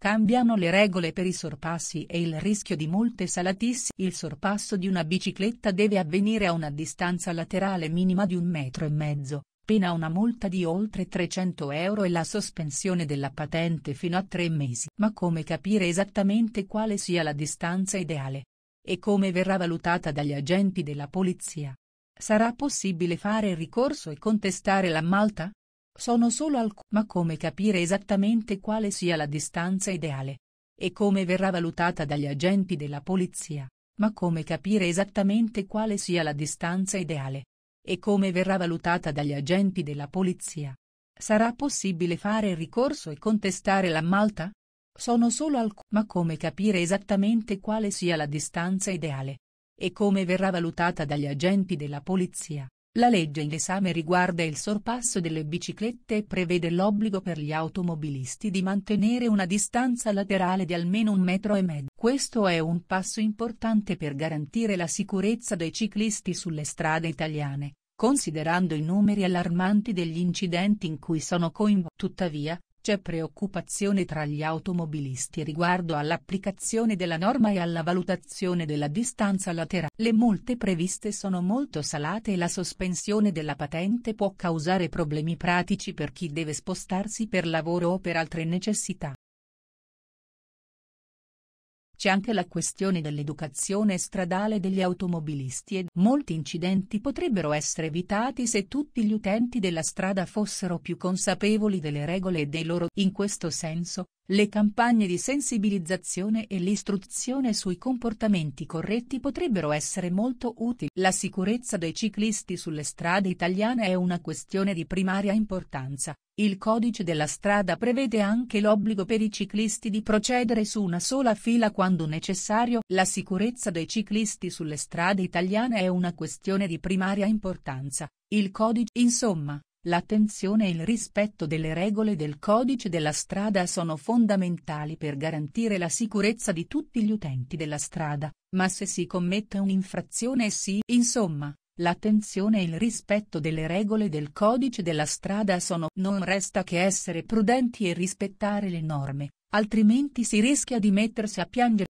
Cambiano le regole per i sorpassi e il rischio di molte salatissime. Il sorpasso di una bicicletta deve avvenire a una distanza laterale minima di un metro e mezzo, pena una multa di oltre 300 euro e la sospensione della patente fino a tre mesi. Ma come capire esattamente quale sia la distanza ideale? E come verrà valutata dagli agenti della polizia? Sarà possibile fare ricorso e contestare la malta? Sono solo alcuni. Ma come capire esattamente quale sia la distanza ideale? E come verrà valutata dagli agenti della polizia? Ma come capire esattamente quale sia la distanza ideale? E come verrà valutata dagli agenti della polizia? Sarà possibile fare ricorso e contestare la malta? Sono solo alcuni. Ma come capire esattamente quale sia la distanza ideale? E come verrà valutata dagli agenti della polizia? La legge in esame riguarda il sorpasso delle biciclette e prevede l'obbligo per gli automobilisti di mantenere una distanza laterale di almeno un metro e mezzo. Questo è un passo importante per garantire la sicurezza dei ciclisti sulle strade italiane, considerando i numeri allarmanti degli incidenti in cui sono coinvolti. Tuttavia, c'è preoccupazione tra gli automobilisti riguardo all'applicazione della norma e alla valutazione della distanza laterale. Le multe previste sono molto salate e la sospensione della patente può causare problemi pratici per chi deve spostarsi per lavoro o per altre necessità. C'è anche la questione dell'educazione stradale degli automobilisti e molti incidenti potrebbero essere evitati se tutti gli utenti della strada fossero più consapevoli delle regole e dei loro. In questo senso, le campagne di sensibilizzazione e l'istruzione sui comportamenti corretti potrebbero essere molto utili. La sicurezza dei ciclisti sulle strade italiane è una questione di primaria importanza. Il codice della strada prevede anche l'obbligo per i ciclisti di procedere su una sola fila quando necessario. La sicurezza dei ciclisti sulle strade italiane è una questione di primaria importanza. Il codice, insomma, L'attenzione e il rispetto delle regole del codice della strada sono fondamentali per garantire la sicurezza di tutti gli utenti della strada, ma se si commette un'infrazione sì. Insomma, l'attenzione e il rispetto delle regole del codice della strada sono. Non resta che essere prudenti e rispettare le norme, altrimenti si rischia di mettersi a piangere.